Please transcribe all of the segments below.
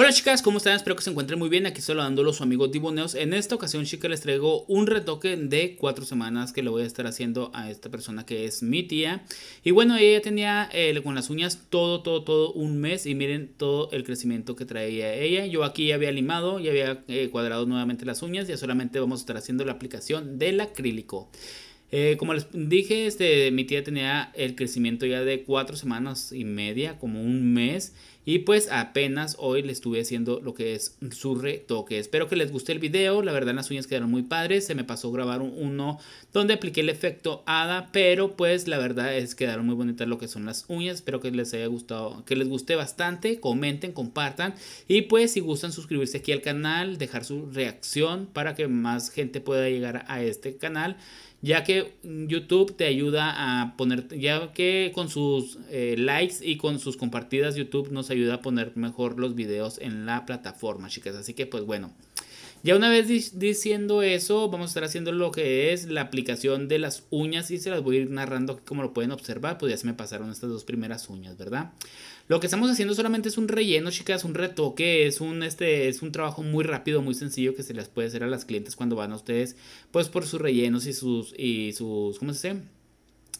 Hola chicas, ¿cómo están? Espero que se encuentren muy bien. Aquí solo dándolo su amigo Diboneos. En esta ocasión, chicas, les traigo un retoque de cuatro semanas que le voy a estar haciendo a esta persona que es mi tía. Y bueno, ella tenía eh, con las uñas todo, todo, todo un mes. Y miren todo el crecimiento que traía ella. Yo aquí ya había limado, ya había eh, cuadrado nuevamente las uñas. Ya solamente vamos a estar haciendo la aplicación del acrílico. Eh, como les dije, este, mi tía tenía el crecimiento ya de cuatro semanas y media, como un mes. Y pues apenas hoy le estuve haciendo lo que es su retoque. Espero que les guste el video. La verdad las uñas quedaron muy padres. Se me pasó grabar uno donde apliqué el efecto hada. Pero pues la verdad es que quedaron muy bonitas lo que son las uñas. Espero que les haya gustado. Que les guste bastante. Comenten, compartan. Y pues si gustan suscribirse aquí al canal. Dejar su reacción para que más gente pueda llegar a este canal ya que YouTube te ayuda a poner, ya que con sus eh, likes y con sus compartidas YouTube nos ayuda a poner mejor los videos en la plataforma, chicas. Así que pues bueno. Ya una vez diciendo eso, vamos a estar haciendo lo que es la aplicación de las uñas y se las voy a ir narrando como lo pueden observar, pues ya se me pasaron estas dos primeras uñas, ¿verdad? Lo que estamos haciendo solamente es un relleno, chicas, un retoque, es un, este, es un trabajo muy rápido, muy sencillo que se les puede hacer a las clientes cuando van a ustedes, pues por sus rellenos y sus, y sus, ¿cómo se dice?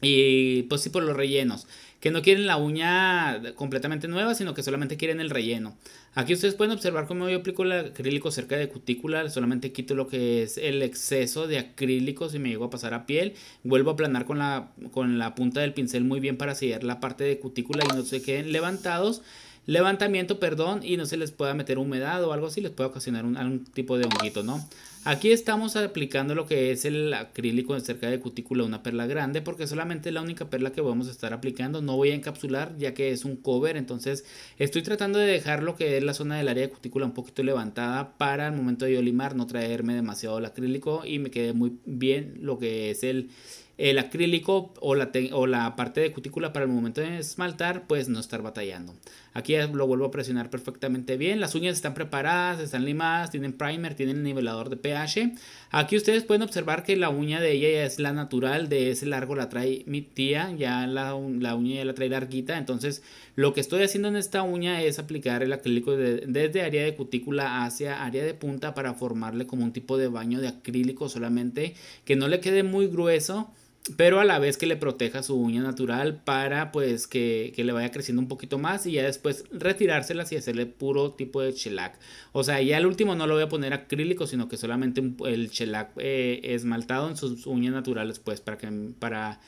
Y pues sí por los rellenos. Que no quieren la uña completamente nueva, sino que solamente quieren el relleno. Aquí ustedes pueden observar cómo yo aplico el acrílico cerca de cutícula. Solamente quito lo que es el exceso de acrílico si me llego a pasar a piel. Vuelvo a aplanar con la, con la punta del pincel muy bien para sellar la parte de cutícula y no se queden levantados levantamiento, perdón, y no se les pueda meter humedad o algo así, les puede ocasionar algún tipo de honguito, ¿no? Aquí estamos aplicando lo que es el acrílico cerca de cutícula, una perla grande, porque solamente es la única perla que vamos a estar aplicando. No voy a encapsular ya que es un cover, entonces estoy tratando de dejar lo que es la zona del área de cutícula un poquito levantada para el momento de yo limar no traerme demasiado el acrílico y me quede muy bien lo que es el, el acrílico o la, o la parte de cutícula para el momento de esmaltar, pues no estar batallando. Aquí lo vuelvo a presionar perfectamente bien. Las uñas están preparadas, están limadas, tienen primer, tienen nivelador de pH. Aquí ustedes pueden observar que la uña de ella ya es la natural, de ese largo la trae mi tía, ya la, uña ya la trae larguita. Entonces lo que estoy haciendo en esta uña es aplicar el acrílico desde área de cutícula hacia área de punta para formarle como un tipo de baño de acrílico solamente que no le quede muy grueso pero a la vez que le proteja su uña natural para pues que, le vaya creciendo un poquito más y ya después retirárselas y hacerle puro tipo de shellac. O sea, ya el último no lo voy a poner acrílico, sino que solamente el shellac eh, esmaltado en sus uñas naturales pues para que para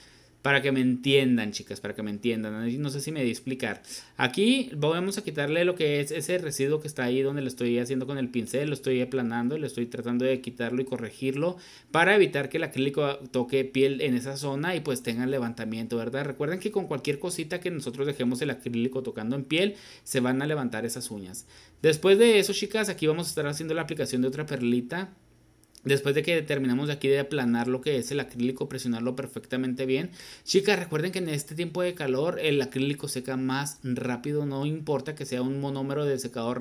para que me entiendan, chicas, para que me entiendan. No sé si me di explicar. Aquí vamos a quitarle lo que es ese residuo que está ahí donde lo estoy haciendo con el pincel, lo estoy aplanando, lo estoy tratando de quitarlo y corregirlo para evitar que el acrílico toque piel en esa zona y pues tenga levantamiento, ¿verdad? Recuerden que con cualquier cosita que nosotros dejemos el acrílico tocando en piel, se van a levantar esas uñas. Después de eso, chicas, aquí vamos a estar haciendo la aplicación de otra perlita Después de que terminamos aquí de aplanar lo que es el acrílico, presionarlo perfectamente bien. Chicas, recuerden que en este tiempo de calor el acrílico seca más rápido, no importa que sea un monómero de secado,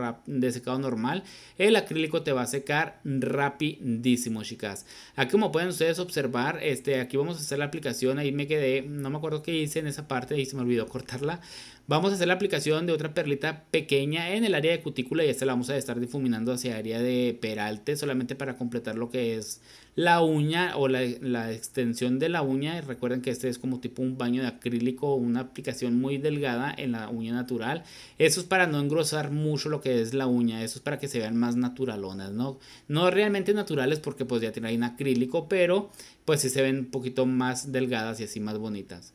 normal, el acrílico te va a secar rapidísimo, chicas. Aquí como pueden ustedes observar, este, aquí vamos a hacer la aplicación, ahí me quedé, no me acuerdo qué hice en esa parte y se me olvidó cortarla, Vamos a hacer la aplicación de otra perlita pequeña en el área de cutícula y esta la vamos a estar difuminando hacia área de peralte solamente para completar lo que es la uña o la, extensión de la uña. Recuerden que este es como tipo un baño de acrílico, una aplicación muy delgada en la uña natural. Eso es para no engrosar mucho lo que es la uña, eso es para que se vean más naturalonas, ¿no? No realmente naturales porque pues ya tiene un acrílico, pero pues sí se ven un poquito más delgadas y así más bonitas.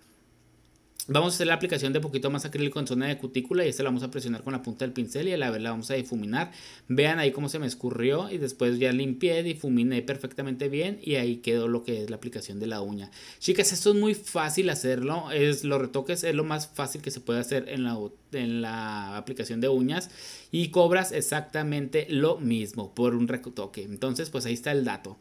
Vamos a hacer la aplicación de poquito más acrílico en zona de cutícula y esta la vamos a presionar con la punta del pincel y a la vez la vamos a difuminar. Vean ahí cómo se me escurrió y después ya limpié, difuminé perfectamente bien y ahí quedó lo que es la aplicación de la uña. Chicas, esto es muy fácil hacerlo, es, los retoques es lo más fácil que se puede hacer en la, en la aplicación de uñas y cobras exactamente lo mismo por un retoque. Entonces, pues ahí está el dato.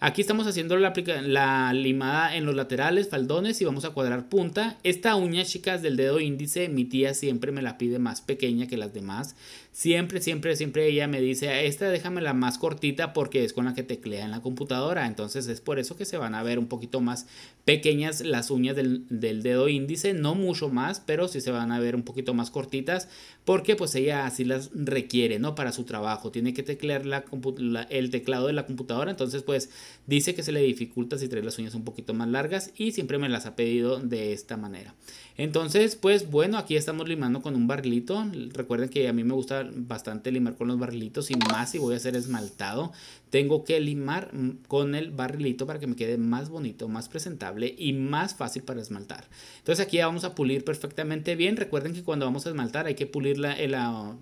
Aquí estamos haciendo la, limada en los laterales, faldones y vamos a cuadrar punta. Esta uña, chicas, del dedo índice, mi tía siempre me la pide más pequeña que las demás. Siempre, siempre, siempre ella me dice, esta déjame la más cortita porque es con la que teclea en la computadora. Entonces es por eso que se van a ver un poquito más pequeñas las uñas del, dedo índice, no mucho más, pero sí se van a ver un poquito más cortitas porque pues ella así las requiere, ¿no? Para su trabajo. Tiene que teclear la, el teclado de la computadora. Entonces pues dice que se le dificulta si trae las uñas un poquito más largas y siempre me las ha pedido de esta manera. Entonces pues bueno, aquí estamos limando con un barlito. Recuerden que a mí me gusta bastante limar con los barrilitos y más si voy a hacer esmaltado, tengo que limar con el barrilito para que me quede más bonito, más presentable y más fácil para esmaltar. Entonces aquí ya vamos a pulir perfectamente bien. Recuerden que cuando vamos a esmaltar hay que pulir la,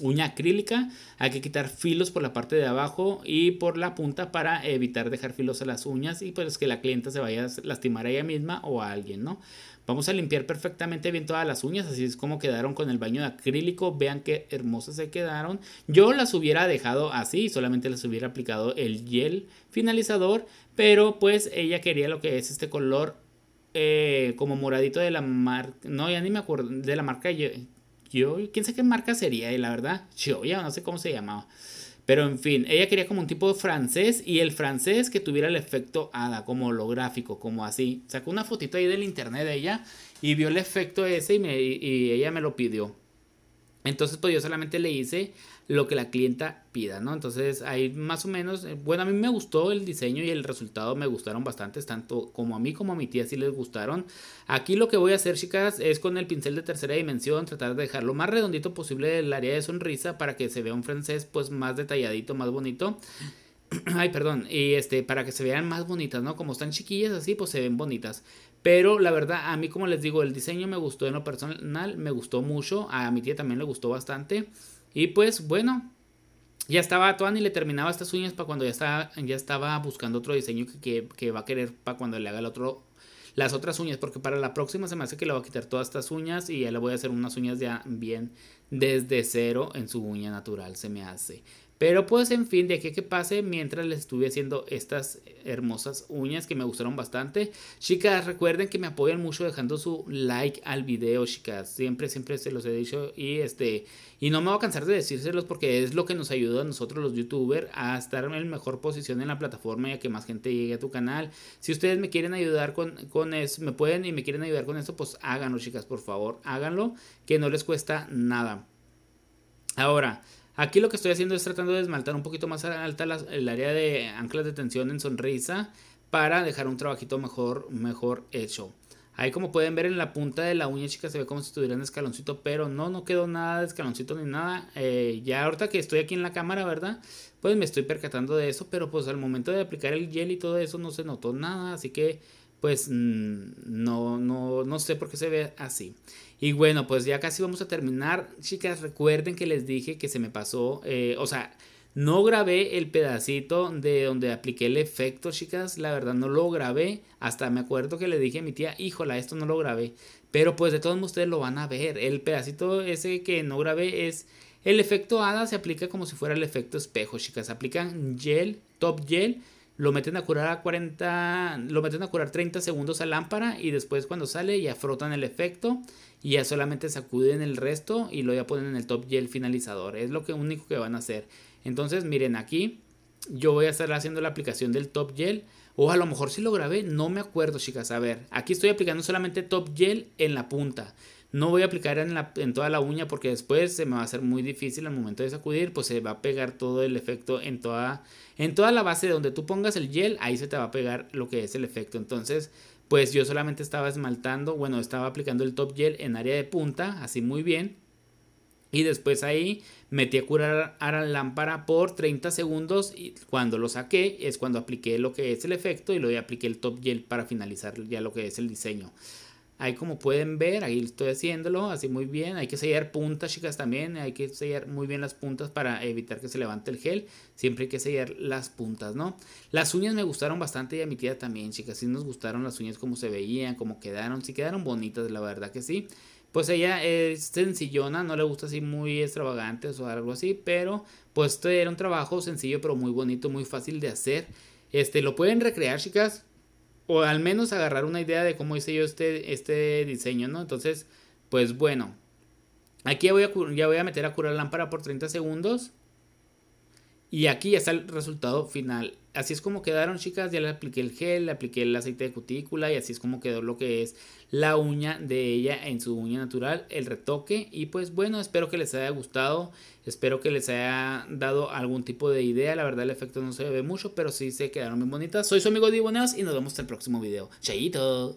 uña acrílica, hay que quitar filos por la parte de abajo y por la punta para evitar dejar filos a las uñas y pues que la clienta se vaya a lastimar a ella misma o a alguien, ¿no? Vamos a limpiar perfectamente bien todas las uñas, así es como quedaron con el baño de acrílico. Vean qué hermosas se quedaron. Yo las hubiera dejado así, solamente les hubiera aplicado el gel finalizador, pero pues ella quería lo que es este color eh, como moradito de la marca, no, ya ni me acuerdo, de la marca yo, quién sé qué marca sería, y la verdad, yo ya no sé cómo se llamaba. Pero en fin, ella quería como un tipo francés y el francés que tuviera el efecto hada, como holográfico, como así. Sacó una fotito ahí del internet de ella y vio el efecto ese y, y ella me lo pidió. Entonces pues yo solamente le hice lo que la clienta pida, ¿no? Entonces ahí más o menos, eh, bueno, a mí me gustó el diseño y el resultado me gustaron bastante. tanto como a mí como a mi tía sí les gustaron. Aquí lo que voy a hacer, chicas, es con el pincel de tercera dimensión tratar de dejar lo más redondito posible el área de sonrisa para que se vea un francés pues más detalladito, más bonito. Ay, perdón, y este, para que se vean más bonitas, ¿no? Como están chiquillas así, pues se ven bonitas. Pero la verdad, a mí como les digo, el diseño me gustó en lo personal, me gustó mucho, a mi tía también le gustó bastante. Y pues bueno, ya estaba Tuan y le terminaba estas uñas para cuando ya estaba, ya estaba buscando otro diseño que, que, va a querer para cuando le haga el otro, las otras uñas. Porque para la próxima se me hace que le va a quitar todas estas uñas y ya le voy a hacer unas uñas ya bien desde cero en su uña natural, se me hace. Pero pues en fin, de aquí que pase, mientras les estuve haciendo estas hermosas uñas que me gustaron bastante. Chicas, recuerden que me apoyan mucho dejando su like al video, chicas. Siempre, siempre se los he dicho y este... Y no me voy a cansar de decírselos porque es lo que nos ayuda a nosotros los youtubers a estar en mejor posición en la plataforma y a que más gente llegue a tu canal. Si ustedes me quieren ayudar con, con eso, me pueden y me quieren ayudar con esto, pues háganlo, chicas, por favor, háganlo, que no les cuesta nada. Ahora, aquí lo que estoy haciendo es tratando de esmaltar un poquito más alta el área de anclas de tensión en sonrisa para dejar un trabajito mejor, mejor hecho. Ahí como pueden ver en la punta de la uña chicas, se ve como si un escaloncito, pero no, no quedó nada de escaloncito ni nada. Eh, ya ahorita que estoy aquí en la cámara, ¿verdad? Pues me estoy percatando de eso, pero pues al momento de aplicar el gel y todo eso no se notó nada, así que pues mm, no, no, no sé por qué se ve así. Y bueno, pues ya casi vamos a terminar. Chicas, recuerden que les dije que se me pasó, eh, o sea, no grabé el pedacito de donde apliqué el efecto, chicas. La verdad no lo grabé. Hasta me acuerdo que le dije a mi tía, híjola, esto no lo grabé. Pero pues de todos modos ustedes lo van a ver. El pedacito ese que no grabé es... El efecto hada se aplica como si fuera el efecto espejo, chicas. Aplican gel, top gel lo meten a curar a 40, lo meten a curar 30 segundos a lámpara y después cuando sale ya frotan el efecto y ya solamente sacuden el resto y lo ya ponen en el top gel finalizador. Es lo que único que van a hacer. Entonces, miren aquí, yo voy a estar haciendo la aplicación del top gel. O a lo mejor si lo grabé, no me acuerdo, chicas. A ver, aquí estoy aplicando solamente top gel en la punta. No voy a aplicar en, toda la uña porque después se me va a hacer muy difícil al momento de sacudir, pues se va a pegar todo el efecto en toda, en toda la base de donde tú pongas el gel, ahí se te va a pegar lo que es el efecto. Entonces, pues yo solamente estaba esmaltando, bueno, estaba aplicando el top gel en área de punta, así muy bien. Y después ahí metí a curar a la lámpara por 30 segundos y cuando lo saqué es cuando apliqué lo que es el efecto y luego apliqué el top gel para finalizar ya lo que es el diseño. Ahí como pueden ver, ahí estoy haciéndolo así muy bien. Hay que sellar puntas, chicas, también. Hay que sellar muy bien las puntas para evitar que se levante el gel. Siempre hay que sellar las puntas, ¿no? Las uñas me gustaron bastante y a mi tía también, chicas. Sí nos gustaron las uñas como se veían, como quedaron. Sí quedaron bonitas, la verdad que sí. Pues ella es sencillona, no le gusta así muy extravagantes o algo así, pero pues este era un trabajo sencillo pero muy bonito, muy fácil de hacer. Este, lo pueden recrear, chicas o al menos agarrar una idea de cómo hice yo este, este diseño, ¿no? Entonces, pues bueno, aquí voy a, ya voy a meter a curar lámpara por 30 segundos. Y aquí está el resultado final. Así es como quedaron, chicas. Ya le apliqué el gel, le apliqué el aceite de cutícula y así es como quedó lo que es la uña de ella en su uña natural, el retoque. Y pues bueno, espero que les haya gustado. Espero que les haya dado algún tipo de idea. La verdad, el efecto no se ve mucho, pero sí se quedaron muy bonitas. Soy su amigo Diboneos y nos vemos en el próximo video. Chaito.